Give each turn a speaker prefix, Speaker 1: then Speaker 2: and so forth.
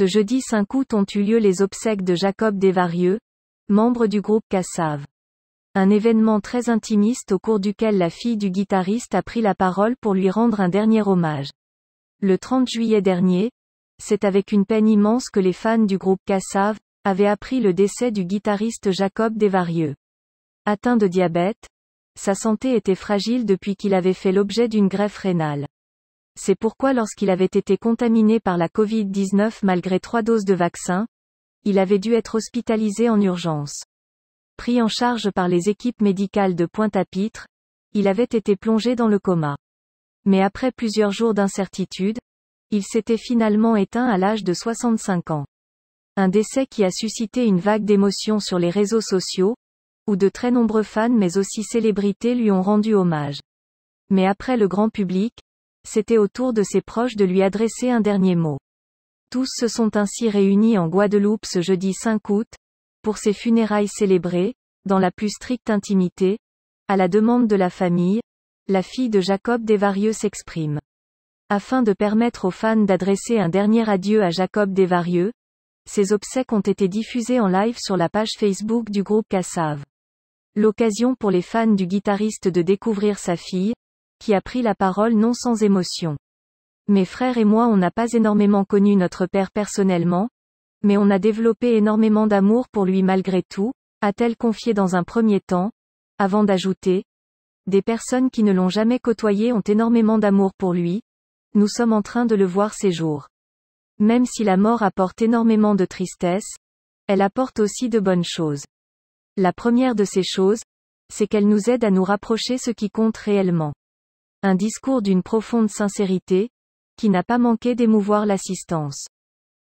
Speaker 1: Ce jeudi 5 août ont eu lieu les obsèques de Jacob Desvarieux, membre du groupe Cassave. Un événement très intimiste au cours duquel la fille du guitariste a pris la parole pour lui rendre un dernier hommage. Le 30 juillet dernier, c'est avec une peine immense que les fans du groupe Cassave, avaient appris le décès du guitariste Jacob Desvarieux. Atteint de diabète, sa santé était fragile depuis qu'il avait fait l'objet d'une greffe rénale c'est pourquoi lorsqu'il avait été contaminé par la Covid-19 malgré trois doses de vaccin, il avait dû être hospitalisé en urgence. Pris en charge par les équipes médicales de Pointe-à-Pitre, il avait été plongé dans le coma. Mais après plusieurs jours d'incertitude, il s'était finalement éteint à l'âge de 65 ans. Un décès qui a suscité une vague d'émotions sur les réseaux sociaux, où de très nombreux fans mais aussi célébrités lui ont rendu hommage. Mais après le grand public, c'était au tour de ses proches de lui adresser un dernier mot. Tous se sont ainsi réunis en Guadeloupe ce jeudi 5 août, pour ses funérailles célébrées, dans la plus stricte intimité, à la demande de la famille, la fille de Jacob Desvarieux s'exprime. Afin de permettre aux fans d'adresser un dernier adieu à Jacob Desvarieux, ses obsèques ont été diffusées en live sur la page Facebook du groupe Cassave. L'occasion pour les fans du guitariste de découvrir sa fille, qui a pris la parole non sans émotion. Mes frères et moi on n'a pas énormément connu notre père personnellement, mais on a développé énormément d'amour pour lui malgré tout, a-t-elle confié dans un premier temps, avant d'ajouter, des personnes qui ne l'ont jamais côtoyé ont énormément d'amour pour lui, nous sommes en train de le voir ces jours. Même si la mort apporte énormément de tristesse, elle apporte aussi de bonnes choses. La première de ces choses, c'est qu'elle nous aide à nous rapprocher ce qui compte réellement. Un discours d'une profonde sincérité, qui n'a pas manqué d'émouvoir l'assistance.